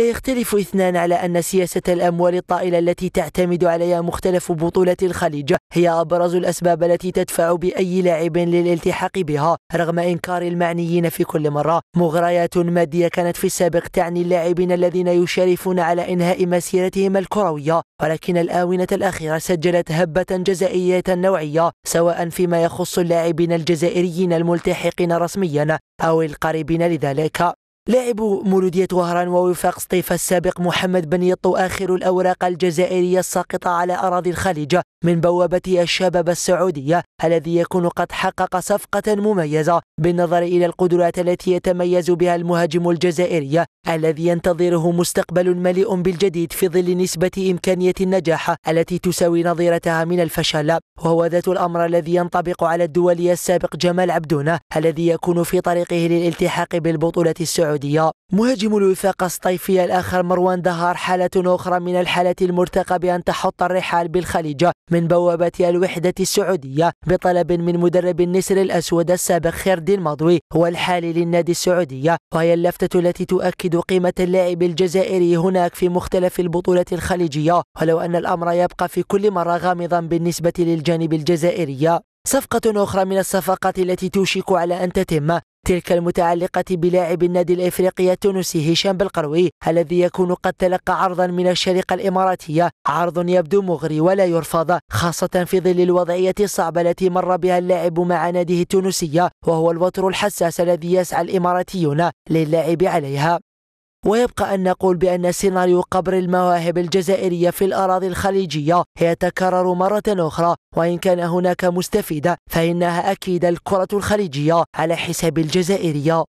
لا يختلف اثنان على أن سياسة الأموال الطائلة التي تعتمد عليها مختلف بطولات الخليج هي أبرز الأسباب التي تدفع بأي لاعب للالتحاق بها رغم إنكار المعنيين في كل مرة مغريات مادية كانت في السابق تعني اللاعبين الذين يشارفون على إنهاء مسيرتهم الكروية ولكن الآونة الأخيرة سجلت هبة جزائية نوعية سواء فيما يخص اللاعبين الجزائريين الملتحقين رسميا أو القريبين لذلك لاعب مولودية وهران ووفاق سطيف السابق محمد بنيطو آخر الأوراق الجزائرية الساقطة على أراضي الخليج من بوابة الشباب السعودية الذي يكون قد حقق صفقة مميزة بالنظر إلى القدرات التي يتميز بها المهاجم الجزائري الذي ينتظره مستقبل مليء بالجديد في ظل نسبة إمكانية النجاح التي تساوي نظيرتها من الفشل وهو ذات الأمر الذي ينطبق على الدولي السابق جمال عبدونة الذي يكون في طريقه للالتحاق بالبطولة السعودية السعودية مهاجم الوفاق الصيفي الآخر مروان دهار حالة أخرى من الحالات المرتقى بأن تحط الرحال بالخليج من بوابة الوحدة السعودية بطلب من مدرب النسر الأسود السابق خير الدين مضوي هو الحالي للنادي السعودية وهي اللفتة التي تؤكد قيمة اللاعب الجزائري هناك في مختلف البطولات الخليجية ولو أن الأمر يبقى في كل مرة غامضا بالنسبة للجانب الجزائري صفقة أخرى من الصفقات التي توشك على أن تتم تلك المتعلقة بلاعب النادي الإفريقي التونسي هشام بالقروي الذي يكون قد تلقى عرضا من الشركة الإماراتية عرض يبدو مغري ولا يرفض خاصة في ظل الوضعية الصعبة التي مر بها اللاعب مع ناديه التونسية وهو الوتر الحساس الذي يسعى الإماراتيون للعب عليها ويبقى أن نقول بأن سيناريو قبر المواهب الجزائرية في الأراضي الخليجية يتكرر مرة أخرى وإن كان هناك مستفيدة فإنها أكيد الكرة الخليجية على حساب الجزائرية